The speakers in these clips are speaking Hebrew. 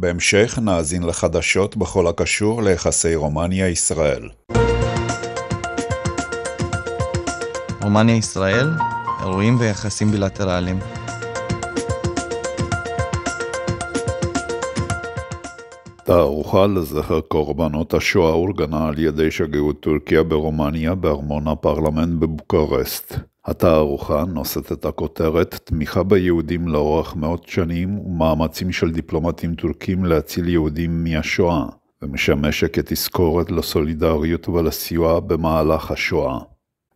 בהמשך נאזין לחדשות בכל הקשור ליחסי רומניה-ישראל. רומניה-ישראל, אירועים ויחסים בילטרליים. תערוכה לזכר קורבנות השואה אורגנה על ידי שגרירות טורקיה ברומניה בארמון הפרלמנט בבוקרשט. התערוכה נושאת את הכותרת "תמיכה ביהודים לאורך מאות שנים ומאמצים של דיפלומטים טורקים להציל יהודים מהשואה" ומשמשת כתזכורת לסולידריות ולסיוע במהלך השואה.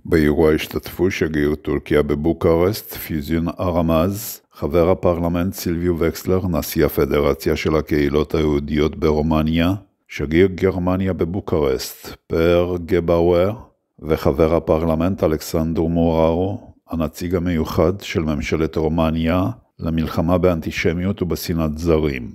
באירוע השתתפו שגריר טורקיה בבוקרסט, פיוזיון ארמאז, חבר הפרלמנט סילביו וקסלר, נשיא הפדרציה של הקהילות היהודיות ברומניה, שגריר גרמניה בבוקרסט, פר גבאואר, וחבר הפרלמנט אלכסנדר מוררו, הנציג המיוחד של ממשלת רומניה למלחמה באנטישמיות ובשנאת זרים.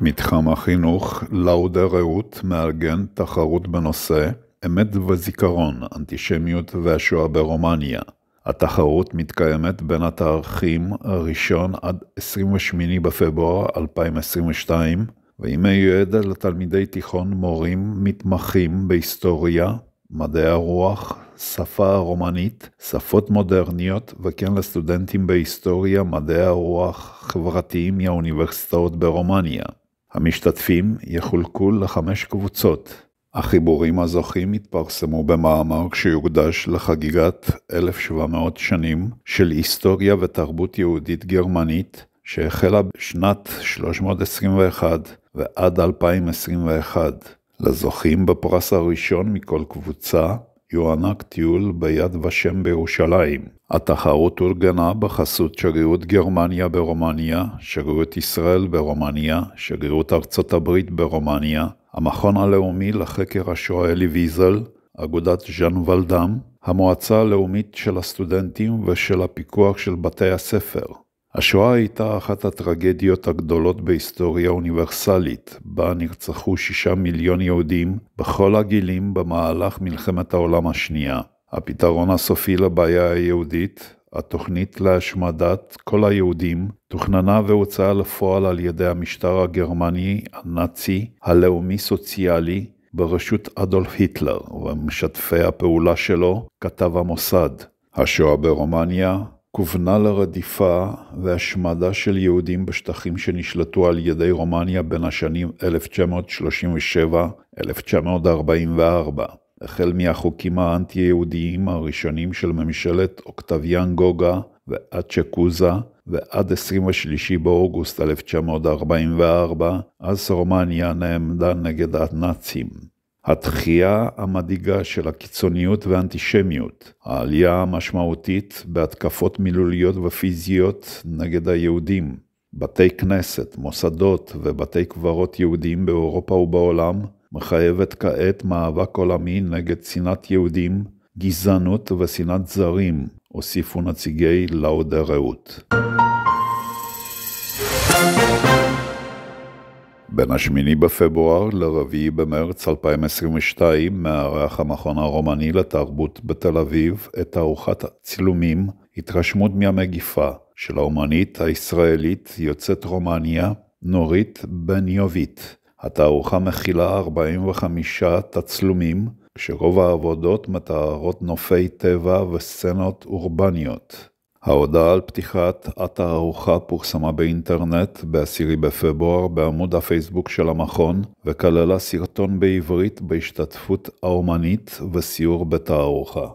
מתחם החינוך, לאודה רעות מארגן תחרות בנושא אמת וזיכרון, אנטישמיות והשואה ברומניה. התחרות מתקיימת בין התארכים 1 עד 28 בפברואר 2022 והיא מיועדת לתלמידי תיכון מורים מתמחים בהיסטוריה, מדעי הרוח, שפה הרומנית, שפות מודרניות, וכן לסטודנטים בהיסטוריה, מדעי הרוח, חברתיים מהאוניברסיטאות ברומניה. המשתתפים יחולקו לחמש קבוצות. החיבורים הזוכים התפרסמו במאמר שיוקדש לחגיגת 1700 שנים של היסטוריה ותרבות יהודית גרמנית שהחלה בשנת 321 ועד 2021. לזוכים בפרס הראשון מכל קבוצה יוענק טיול ביד ושם בירושלים. התחרות אורגנה בחסות שגרירות גרמניה ברומניה, שגרירות ישראל ברומניה, שגרירות ארצות הברית ברומניה, המכון הלאומי לחקר השואה אלי ויזל, אגודת ז'אן ולדם, המועצה הלאומית של הסטודנטים ושל הפיקוח של בתי הספר, השואה הייתה אחת הטרגדיות הגדולות בהיסטוריה אוניברסלית, בה נרצחו שישה מיליון יהודים בכל הגילים במהלך מלחמת העולם השנייה. הפתרון הסופי לבעיה היהודית, התוכנית להשמדת כל היהודים, תוכננה והוצאה לפועל על ידי המשטר הגרמני הנאצי הלאומי-סוציאלי בראשות אדולף היטלר ומשתפי הפעולה שלו, כתב המוסד. השואה ברומניה, כוונה לרדיפה והשמדה של יהודים בשטחים שנשלטו על ידי רומניה בין השנים 1937-1944, החל מהחוקים האנטי-יהודיים הראשונים של ממשלת אוקטביאן גוגה ועד שקוזה, ועד 23 באוגוסט 1944, אז רומניה נעמדה נגד הנאצים. התחייה המדאיגה של הקיצוניות והאנטישמיות, העלייה המשמעותית בהתקפות מילוליות ופיזיות נגד היהודים, בתי כנסת, מוסדות ובתי קברות יהודים באירופה ובעולם, מחייבת כעת מאבק עולמי נגד שנאת יהודים, גזענות ושנאת זרים, הוסיפו נציגי לאודה רעות. בין השמיני בפברואר לרביעי במרץ 2022 מארח המכון הרומני לתרבות בתל אביב את תערוכת צילומים התרשמות מהמגיפה של האומנית הישראלית יוצאת רומניה נורית בניוביט. התערוכה מכילה 45 תצלומים, שרוב העבודות מתארות נופי טבע וסצנות אורבניות. ההודעה על פתיחת התערוכה פורסמה באינטרנט ב-10 בפברואר בעמוד הפייסבוק של המכון, וכללה סרטון בעברית בהשתתפות האומנית וסיור בתערוכה.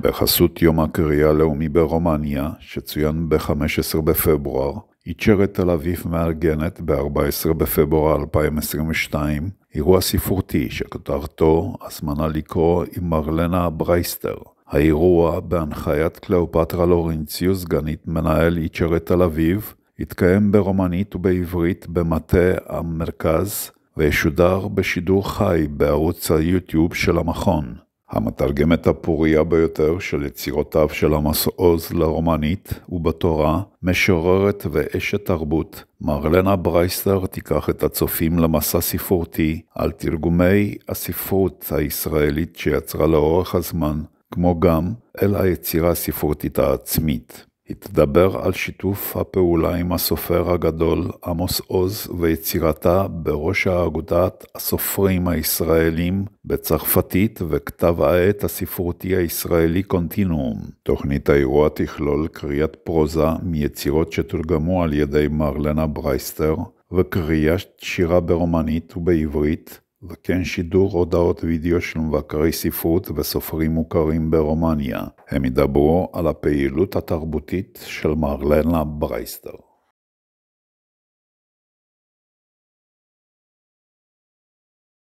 בחסות יום הקריאה הלאומי ברומניה, שצוין ב-15 בפברואר, איצ'רת תל אביב מארגנת ב-14 בפברואר 2022 אירוע ספרותי שכותרתו הזמנה לקרוא עם מרלנה ברייסטר. האירוע, בהנחיית קליאופטרה לורנציוס, סגנית מנהל איצ'רי תל אביב, התקיים ברומנית ובעברית במטה המרכז, וישודר בשידור חי בערוץ היוטיוב של המכון. המתרגמת הפוריה ביותר של יצירותיו של עמוס עוז לרומנית ובתורה, משוררת ואשת תרבות, מרלנה ברייסטר תיקח את הצופים למסע ספרותי על תרגומי הספרות הישראלית שיצרה לאורך הזמן, כמו גם אל היצירה הספרותית העצמית. התדבר על שיתוף הפעולה עם הסופר הגדול עמוס עוז ויצירתה בראש האגודת הסופרים הישראלים בצרפתית וכתב העת הספרותי הישראלי קונטינום. תוכנית האירוע תכלול קריאת פרוזה מיצירות שתורגמו על ידי מרלנה ברייסטר וקריאת שירה ברומנית ובעברית וכן שידור הודעות וידאו של מבקרי ספרות וסופרים מוכרים ברומניה. הם ידברו על הפעילות התרבותית של מרלנה ברייסטר.